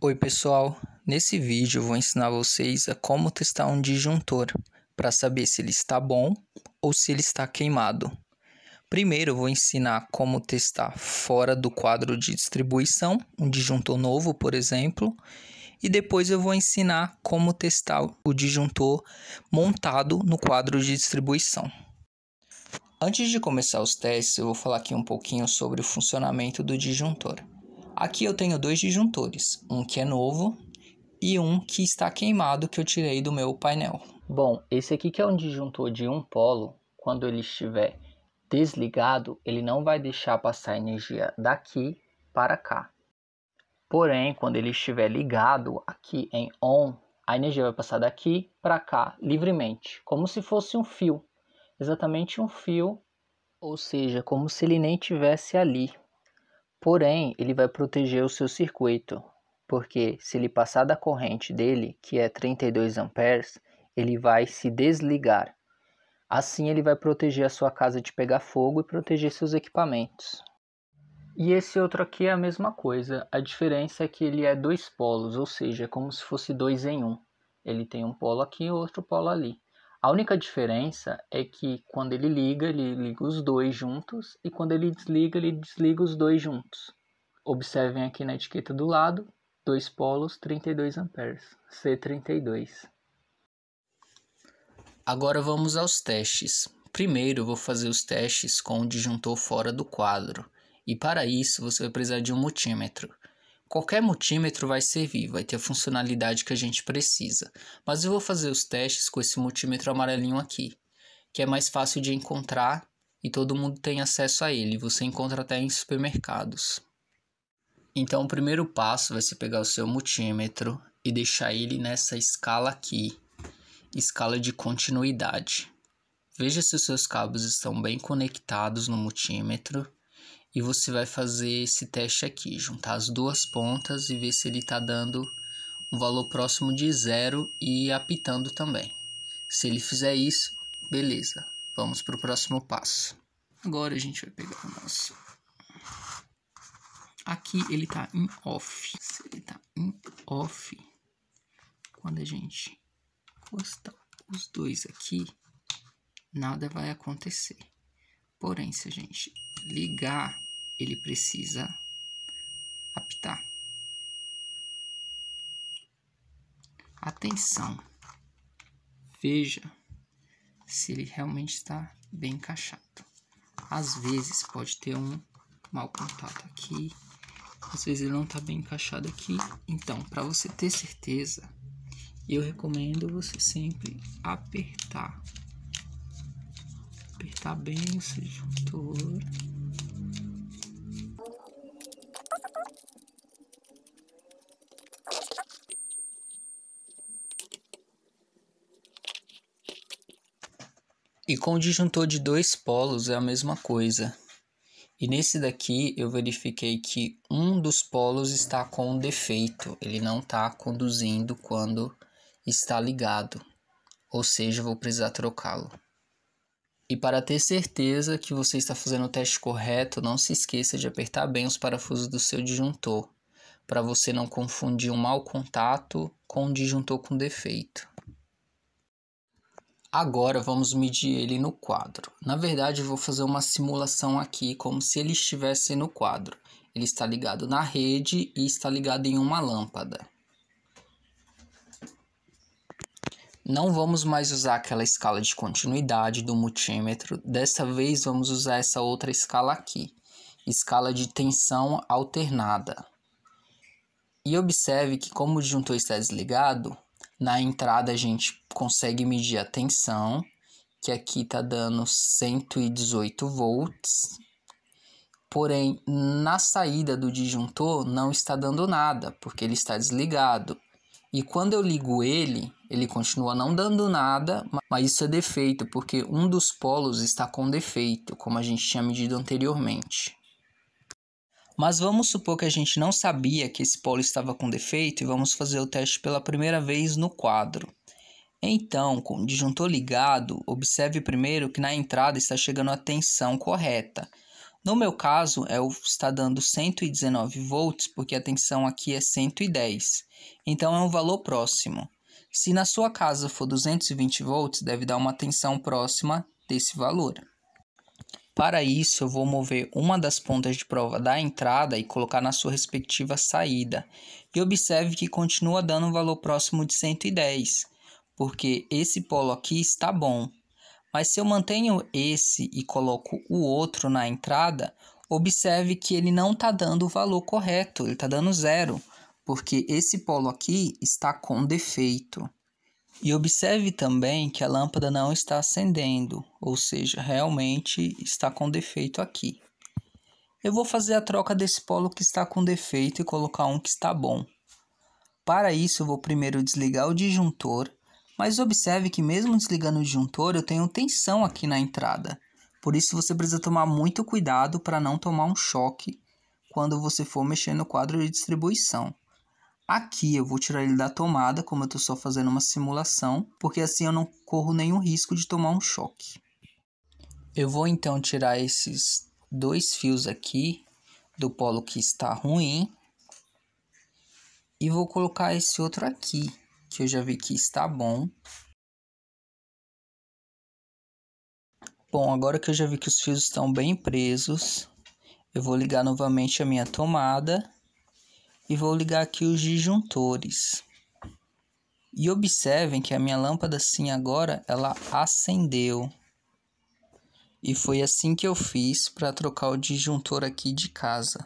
Oi pessoal, nesse vídeo eu vou ensinar vocês a como testar um disjuntor para saber se ele está bom ou se ele está queimado. Primeiro eu vou ensinar como testar fora do quadro de distribuição, um disjuntor novo por exemplo, e depois eu vou ensinar como testar o disjuntor montado no quadro de distribuição. Antes de começar os testes eu vou falar aqui um pouquinho sobre o funcionamento do disjuntor. Aqui eu tenho dois disjuntores, um que é novo e um que está queimado que eu tirei do meu painel. Bom, esse aqui que é um disjuntor de um polo, quando ele estiver desligado, ele não vai deixar passar energia daqui para cá. Porém, quando ele estiver ligado aqui em on, a energia vai passar daqui para cá livremente, como se fosse um fio, exatamente um fio, ou seja, como se ele nem tivesse ali. Porém, ele vai proteger o seu circuito, porque se ele passar da corrente dele, que é 32 amperes, ele vai se desligar. Assim ele vai proteger a sua casa de pegar fogo e proteger seus equipamentos. E esse outro aqui é a mesma coisa, a diferença é que ele é dois polos, ou seja, é como se fosse dois em um. Ele tem um polo aqui e outro polo ali. A única diferença é que quando ele liga, ele liga os dois juntos e quando ele desliga, ele desliga os dois juntos. Observem aqui na etiqueta do lado, dois polos, 32 amperes, C32. Agora vamos aos testes. Primeiro vou fazer os testes com o disjuntor fora do quadro. E para isso você vai precisar de um multímetro. Qualquer multímetro vai servir, vai ter a funcionalidade que a gente precisa. Mas eu vou fazer os testes com esse multímetro amarelinho aqui, que é mais fácil de encontrar e todo mundo tem acesso a ele. Você encontra até em supermercados. Então, o primeiro passo vai ser pegar o seu multímetro e deixar ele nessa escala aqui, escala de continuidade. Veja se os seus cabos estão bem conectados no multímetro e você vai fazer esse teste aqui, juntar as duas pontas e ver se ele está dando um valor próximo de zero e apitando também. Se ele fizer isso, beleza, vamos para o próximo passo. Agora a gente vai pegar o nosso... Aqui ele está em off. Se ele está em off, quando a gente encostar os dois aqui, nada vai acontecer. Porém, se a gente ligar ele precisa apitar. Atenção, veja se ele realmente está bem encaixado. Às vezes pode ter um mau contato aqui, às vezes ele não está bem encaixado aqui. Então, para você ter certeza, eu recomendo você sempre apertar apertar bem o seu disjuntor E com o disjuntor de dois polos é a mesma coisa. E nesse daqui eu verifiquei que um dos polos está com um defeito, ele não está conduzindo quando está ligado, ou seja, vou precisar trocá-lo. E para ter certeza que você está fazendo o teste correto, não se esqueça de apertar bem os parafusos do seu disjuntor, para você não confundir um mau contato com um disjuntor com defeito. Agora vamos medir ele no quadro. Na verdade, vou fazer uma simulação aqui como se ele estivesse no quadro. Ele está ligado na rede e está ligado em uma lâmpada. Não vamos mais usar aquela escala de continuidade do multímetro, dessa vez vamos usar essa outra escala aqui, escala de tensão alternada. E observe que como o disjuntor está desligado, na entrada a gente consegue medir a tensão, que aqui está dando 118 volts. Porém, na saída do disjuntor não está dando nada, porque ele está desligado. E quando eu ligo ele, ele continua não dando nada, mas isso é defeito, porque um dos polos está com defeito, como a gente tinha medido anteriormente. Mas vamos supor que a gente não sabia que esse polo estava com defeito e vamos fazer o teste pela primeira vez no quadro. Então, com o disjuntor ligado, observe primeiro que na entrada está chegando a tensão correta. No meu caso, é o, está dando 119 volts, porque a tensão aqui é 110. Então é um valor próximo. Se na sua casa for 220 volts, deve dar uma tensão próxima desse valor. Para isso, eu vou mover uma das pontas de prova da entrada e colocar na sua respectiva saída. E observe que continua dando um valor próximo de 110 porque esse polo aqui está bom. Mas se eu mantenho esse e coloco o outro na entrada, observe que ele não está dando o valor correto, ele está dando zero, porque esse polo aqui está com defeito. E observe também que a lâmpada não está acendendo, ou seja, realmente está com defeito aqui. Eu vou fazer a troca desse polo que está com defeito e colocar um que está bom. Para isso, eu vou primeiro desligar o disjuntor mas observe que mesmo desligando o disjuntor, eu tenho tensão aqui na entrada. Por isso você precisa tomar muito cuidado para não tomar um choque quando você for mexer no quadro de distribuição. Aqui eu vou tirar ele da tomada, como eu estou só fazendo uma simulação, porque assim eu não corro nenhum risco de tomar um choque. Eu vou então tirar esses dois fios aqui do polo que está ruim e vou colocar esse outro aqui que eu já vi que está bom. Bom, agora que eu já vi que os fios estão bem presos, eu vou ligar novamente a minha tomada e vou ligar aqui os disjuntores. E observem que a minha lâmpada sim agora ela acendeu. E foi assim que eu fiz para trocar o disjuntor aqui de casa.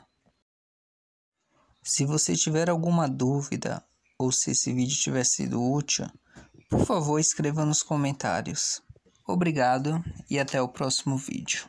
Se você tiver alguma dúvida ou se esse vídeo tiver sido útil, por favor escreva nos comentários. Obrigado e até o próximo vídeo.